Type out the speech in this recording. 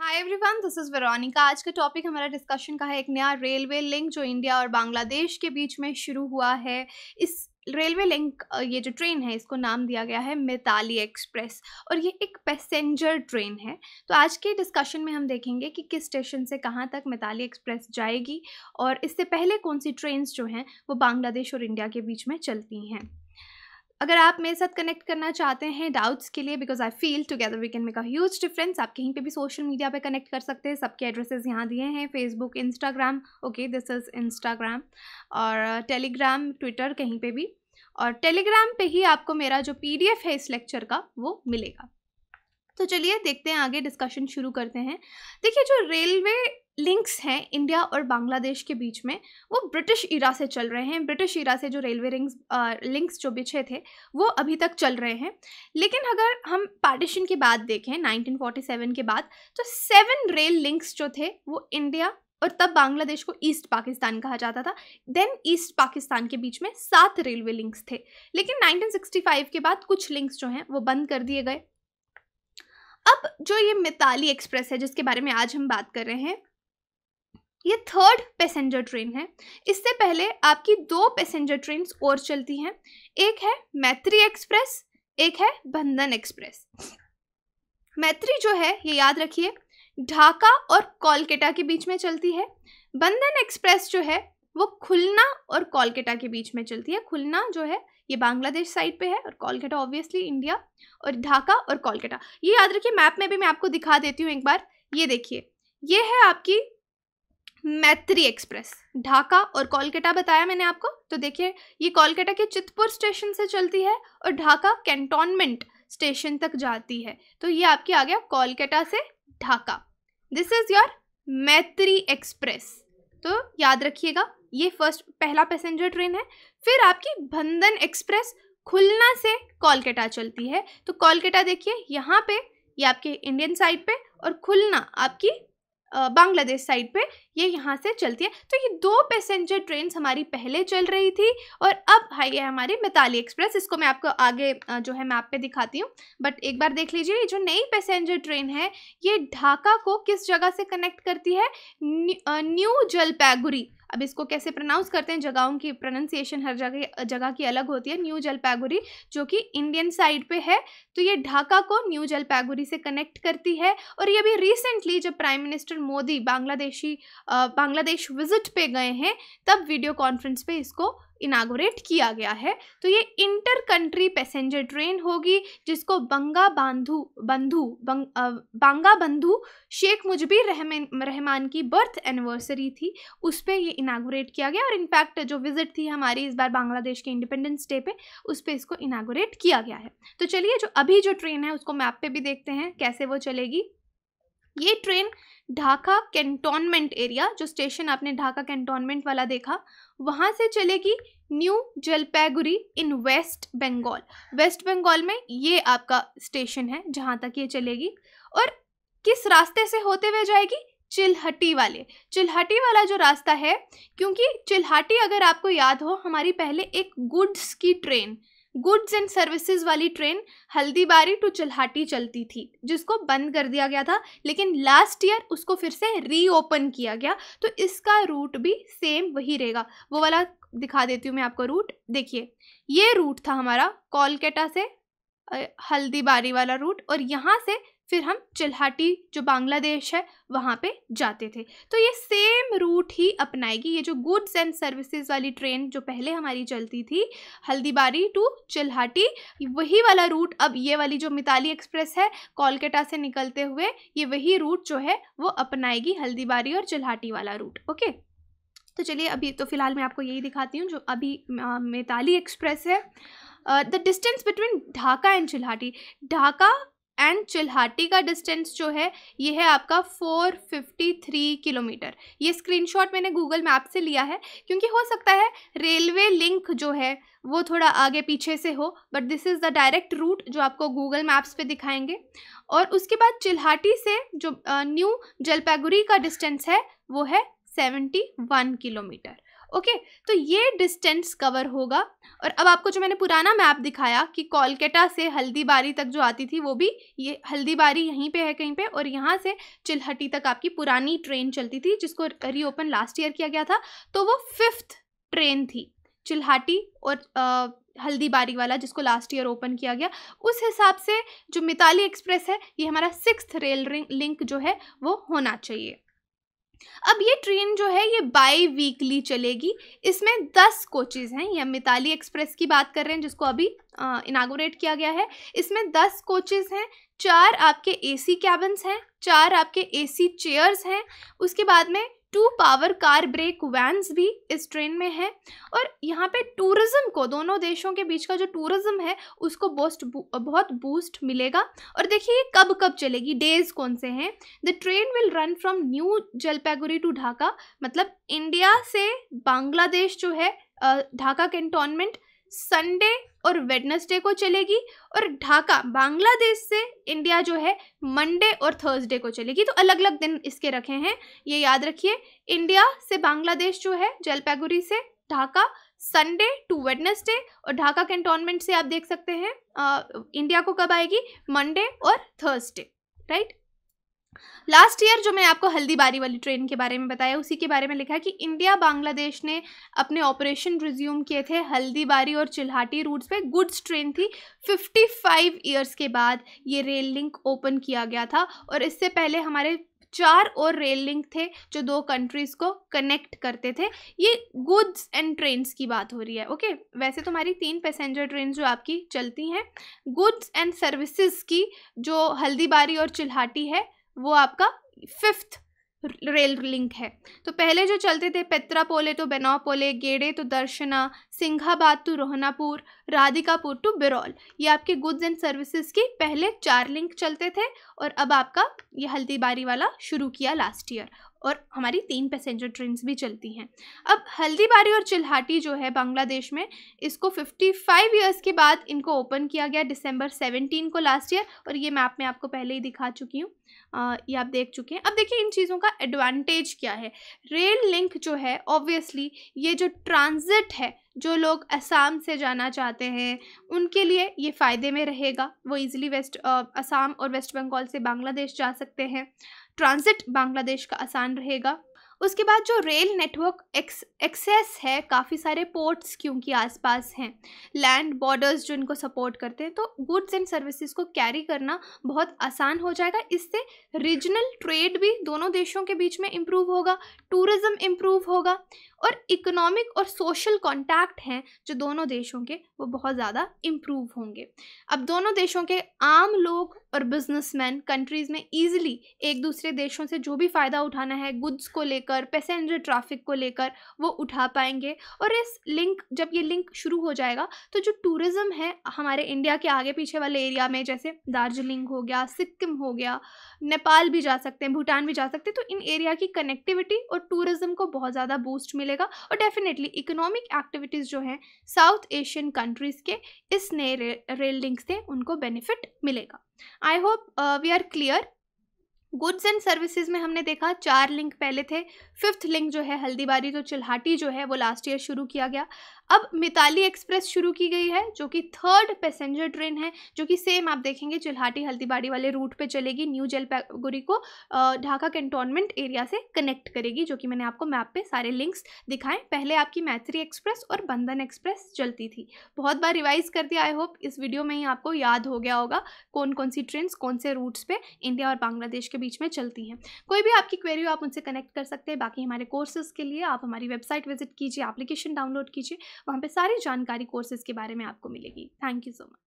hi everyone this is Veronica आज का topic हमारा डिस्कशन का है एक नया रेलवे लिंक जो इंडिया और बांग्लादेश के बीच में शुरू हुआ है इस रेलवे लिंक ये जो ट्रेन है इसको नाम दिया गया है मिताली एक्सप्रेस और ये एक पैसेंजर ट्रेन है तो आज के डिस्कशन में हम देखेंगे कि किस स्टेशन से कहाँ तक मिताली एक्सप्रेस जाएगी और इससे पहले कौन सी ट्रेन्स जो हैं वो बांग्लादेश और इंडिया के बीच में चलती हैं अगर आप मेरे साथ कनेक्ट करना चाहते हैं डाउट्स के लिए because I feel together we can make a huge difference आप कहीं पे भी सोशल मीडिया पे कनेक्ट कर सकते हैं सबके एड्रेसेस यहाँ दिए हैं Facebook Instagram okay this is Instagram और टेलीग्राम uh, ट्विटर कहीं पे भी और टेलीग्राम पे ही आपको मेरा जो पीडीएफ है इस लेक्चर का वो मिलेगा तो चलिए देखते हैं आगे डिस्कशन शुरू करते हैं देखिए जो रेलवे लिंक्स हैं इंडिया और बांग्लादेश के बीच में वो ब्रिटिश इरा से चल रहे हैं ब्रिटिश इरा से जो रेलवे रिंग्स लिंक्स जो बिछे थे वो अभी तक चल रहे हैं लेकिन अगर हम पार्टीशन के बाद देखें 1947 के बाद तो सेवन रेल लिंक्स जो थे वो इंडिया और तब बांग्लादेश को ईस्ट पाकिस्तान कहा जाता था देन ईस्ट पाकिस्तान के बीच में सात रेलवे लिंक्स थे लेकिन 1965 के बाद कुछ लिंक्स जो हैं वो बंद कर दिए गए अब जो ये मिताली एक्सप्रेस है जिसके बारे में आज हम बात कर रहे हैं ये थर्ड पैसेंजर ट्रेन है इससे पहले आपकी दो पैसेंजर ट्रेन और चलती हैं एक है मैत्री एक्सप्रेस एक है बंधन एक्सप्रेस मैत्री जो है ये याद रखिए ढाका और कोलकाता के बीच में चलती है बंधन एक्सप्रेस जो है वो खुलना और कोलकाता के बीच में चलती है खुलना जो है ये बांग्लादेश साइड पे है और कोलकाता ऑब्वियसली इंडिया और ढाका और कोलकाता ये याद रखिए मैप में भी मैं आपको दिखा देती हूँ एक बार ये देखिए ये है आपकी मैत्री एक्सप्रेस ढाका और कोलकाता बताया मैंने आपको तो देखिए ये कोलकाता के चितपुर स्टेशन से चलती है और ढाका कैंटोनमेंट स्टेशन तक जाती है तो ये आपके आ गया कोलकाता से Dhaka this is your Maitree Express तो याद रखिएगा ये फर्स्ट पहला पैसेंजर ट्रेन है फिर आपकी बंधन एक्सप्रेस खुलना से कोलकाता चलती है तो कोलकाता देखिए यहाँ पे ये आपके इंडियन साइड पे और खुलना आपकी बांग्लादेश साइड पे ये यहाँ से चलती है तो ये दो पैसेंजर ट्रेन हमारी पहले चल रही थी और अब है ये हमारी मिताली एक्सप्रेस इसको मैं आपको आगे जो है मैप पे दिखाती हूँ बट एक बार देख लीजिए ये जो नई पैसेंजर ट्रेन है ये ढाका को किस जगह से कनेक्ट करती है न्यू जलपैगुरी अब इसको कैसे प्रोनाउंस करते हैं जगहों की प्रोनाउंसिएशन हर जगह जगह की अलग होती है न्यू जलपैगुरी जो कि इंडियन साइड पे है तो ये ढाका को न्यू जलपैगुरी से कनेक्ट करती है और ये भी रिसेंटली जब prime minister Modi Bangladeshi Bangladesh visit पे गए हैं तब वीडियो कॉन्फ्रेंस पे इसको इनागोरेट किया गया है तो ये इंटर कंट्री पैसेंजर ट्रेन होगी जिसको बंगा बांधु बंधु बंग, आ, बांगा बंधु शेख मुजबी रहमान की बर्थ एनिवर्सरी थी उस पर यह इनागोरेट किया गया और इनफैक्ट जो विज़िट थी हमारी इस बार बांग्लादेश के इंडिपेंडेंस डे पे उस पर इसको इनागोरेट किया गया है तो चलिए जो अभी जो ट्रेन है उसको मैप पे भी देखते हैं कैसे वो चलेगी ये ट्रेन ढाका कैंटोनमेंट एरिया जो स्टेशन आपने ढाका कैंटोनमेंट वाला देखा वहाँ से चलेगी New Jalpaiguri in West Bengal West Bengal में ये आपका स्टेशन है जहाँ तक ये चलेगी और किस रास्ते से होते हुए जाएगी चिल्हटी वाले चिल्हटी वाला जो रास्ता है क्योंकि चिल्हटी अगर आपको याद हो हमारी पहले एक गुड्स की ट्रेन गुड्स एंड सर्विसेज वाली ट्रेन हल्दीबारी टू चल्हाटी चलती थी जिसको बंद कर दिया गया था लेकिन लास्ट ईयर उसको फिर से रीओपन किया गया तो इसका रूट भी सेम वही रहेगा वो वाला दिखा देती हूँ मैं आपको रूट देखिए ये रूट था हमारा कोलकाता से हल्दीबारी वाला रूट और यहाँ से फिर हम चिल्हाटी जो बांग्लादेश है वहाँ पे जाते थे तो ये सेम रूट ही अपनाएगी ये जो गुड्स एंड सर्विसेज वाली ट्रेन जो पहले हमारी चलती थी हल्दीबारी टू चिल्हाटी वही वाला रूट अब ये वाली जो मिताली एक्सप्रेस है कोलकाता से निकलते हुए ये वही रूट जो है वो अपनाएगी हल्दीबारी और चिल्हाटी वाला रूट ओके तो चलिए अभी तो फ़िलहाल मैं आपको यही दिखाती हूँ जो अभी मिताली एक्सप्रेस है the distance between Dhaka and Chilahati Dhaka and Chilahati का डिस्टेंस जो है ये है आपका 453 किलोमीटर ये स्क्रीनशॉट मैंने गूगल मैप से लिया है क्योंकि हो सकता है रेलवे लिंक जो है वो थोड़ा आगे पीछे से हो but this is the direct route जो आपको गूगल मैप्स पे दिखाएंगे और उसके बाद चिल्हाटी से जो न्यू जलपाईगुड़ी का डिस्टेंस है वो है सेवेंटी किलोमीटर ओके तो ये डिस्टेंस कवर होगा और अब आपको जो मैंने पुराना मैप दिखाया कि कोलकाता से हल्दीबारी तक जो आती थी वो भी ये हल्दीबारी यहीं पे है कहीं पे और यहाँ से चिल्हटी तक आपकी पुरानी ट्रेन चलती थी जिसको रीओपन लास्ट ईयर किया गया था तो वो फिफ्थ ट्रेन थी चिल्हाटी और आ, हल्दीबारी वाला जिसको लास्ट ईयर ओपन किया गया उस हिसाब से जो मिताली एक्सप्रेस है ये हमारा सिक्स रेल लिंक जो है वो होना चाहिए अब ये ट्रेन जो है ये बाई वीकली चलेगी इसमें दस कोचेज़ हैं ये मिताली एक्सप्रेस की बात कर रहे हैं जिसको अभी इनागोरेट किया गया है इसमें दस कोचेज़ हैं चार आपके एसी कैबिन्स हैं चार आपके एसी चेयर्स हैं उसके बाद में two power car brake vans भी इस ट्रेन में हैं और यहाँ पे टूरिज़्म को दोनों देशों के बीच का जो टूरिज़्म है उसको बोस्ट बहुत बूस्ट मिलेगा और देखिए कब कब चलेगी डेज कौन से हैं the train will run from New Jalpaiguri to Dhaka मतलब इंडिया से बांग्लादेश जो है ढाका कैंटोनमेंट संडे और वेडनेसडे को चलेगी और ढाका बांग्लादेश से इंडिया जो है मंडे और थर्सडे को चलेगी तो अलग अलग दिन इसके रखे हैं ये याद रखिए इंडिया से बांग्लादेश जो है जलपैगुरी से ढाका संडे टू वेडनेसडे और ढाका कैंटोनमेंट से आप देख सकते हैं आ, इंडिया को कब आएगी मंडे और थर्सडे राइट लास्ट ईयर जो मैं आपको हल्दीबारी वाली ट्रेन के बारे में बताया उसी के बारे में लिखा है कि इंडिया बांग्लादेश ने अपने ऑपरेशन रिज्यूम किए थे हल्दीबारी और चिल्हाटी रूट्स पे गुड्स ट्रेन थी 55 ईयर्स के बाद ये रेल लिंक ओपन किया गया था और इससे पहले हमारे चार और रेल लिंक थे जो दो कंट्रीज़ को कनेक्ट करते थे ये गुड्स एंड ट्रेन्स की बात हो रही है ओके वैसे तो हमारी तीन पैसेंजर ट्रेन जो आपकी चलती हैं गुड्स एंड सर्विसेज की जो हल्दीबारी और चिल्हाटी है वो आपका फिफ्थ रेल लिंक है तो पहले जो चलते थे तो टू पोले गेड़े टू तो दर्शना सिंघाबाद टू तो रोहनापुर राधिकापुर टू तो बिरौल ये आपके गुड्स एंड सर्विसेज की पहले चार लिंक चलते थे और अब आपका ये हल्दीबारी वाला शुरू किया लास्ट ईयर और हमारी तीन पैसेंजर ट्रेन भी चलती हैं अब हल्दीबारी और चिल्हाटी जो है बांग्लादेश में इसको 55 ईयर्स के बाद इनको ओपन किया गया दिसंबर 17 को लास्ट ईयर और ये मैप में आपको पहले ही दिखा चुकी हूँ ये आप देख चुके हैं अब देखिए इन चीज़ों का एडवांटेज क्या है रेल लिंक जो है ऑब्वियसली ये जो ट्रांजिट है जो लोग असम से जाना चाहते हैं उनके लिए ये फ़ायदे में रहेगा वो इजीली वेस्ट असम और वेस्ट बंगाल से बांग्लादेश जा सकते हैं ट्रांजिट बांग्लादेश का आसान रहेगा उसके बाद जो रेल नेटवर्क एक्सेस है काफ़ी सारे पोर्ट्स क्योंकि आसपास हैं लैंड बॉर्डर्स जो इनको सपोर्ट करते हैं तो गुड्स एंड सर्विसेज को कैरी करना बहुत आसान हो जाएगा इससे रीजनल ट्रेड भी दोनों देशों के बीच में इम्प्रूव होगा टूरिज़्म इम्प्रूव होगा और इकोनॉमिक और सोशल कॉन्टैक्ट हैं जो दोनों देशों के वो बहुत ज़्यादा इम्प्रूव होंगे अब दोनों देशों के आम लोग और बिजनेसमैन कंट्रीज़ में ईजिली एक दूसरे देशों से जो भी फ़ायदा उठाना है गुड्स को लेकर पैसेंजर ट्रैफिक को लेकर वो उठा पाएंगे और इस लिंक जब ये लिंक शुरू हो जाएगा तो जो टूरिज़्म है हमारे इंडिया के आगे पीछे वाले एरिया में जैसे दार्जिलिंग हो गया सिक्किम हो गया नेपाल भी जा सकते हैं भूटान भी जा सकते हैं तो इन एरिया की कनेक्टिविटी और टूरिज़्म को बहुत ज़्यादा बूस्ट मिलेगा और डेफिनेटली इकोनॉमिक एक्टिविटीज़ जो हैं साउथ एशियन कंट्रीज़ के इस नए रेल लिंक से उनको बेनिफिट मिलेगा I hope we are clear goods and services में हमने देखा चार लिंक पहले थे फिफ्थ लिंक जो है हल्दीबारी जो चिल्हाटी जो है वो लास्ट ईयर शुरू किया गया अब मिताली एक्सप्रेस शुरू की गई है जो कि थर्ड पैसेंजर ट्रेन है जो कि सेम आप देखेंगे चिल्हाटी हल्दीबाड़ी वाले रूट पे चलेगी न्यू जलपाईगुड़ी को ढाका कैंटोनमेंट एरिया से कनेक्ट करेगी जो कि मैंने आपको मैप पे सारे लिंक्स दिखाएं पहले आपकी मैत्री एक्सप्रेस और बंधन एक्सप्रेस चलती थी बहुत बार रिवाइज कर दिया आई होप इस वीडियो में ही आपको याद हो गया होगा कौन कौन सी ट्रेन कौन से रूट्स पर इंडिया और बांग्लादेश के बीच में चलती हैं कोई भी आपकी क्वेरी हो आप उनसे कनेक्ट कर सकते हैं बाकी हमारे कोर्सेज के लिए आप हमारी वेबसाइट विजिट कीजिए एप्लीकेशन डाउनलोड कीजिए वहाँ पर सारी जानकारी कोर्सेज के बारे में आपको मिलेगी थैंक यू सो मच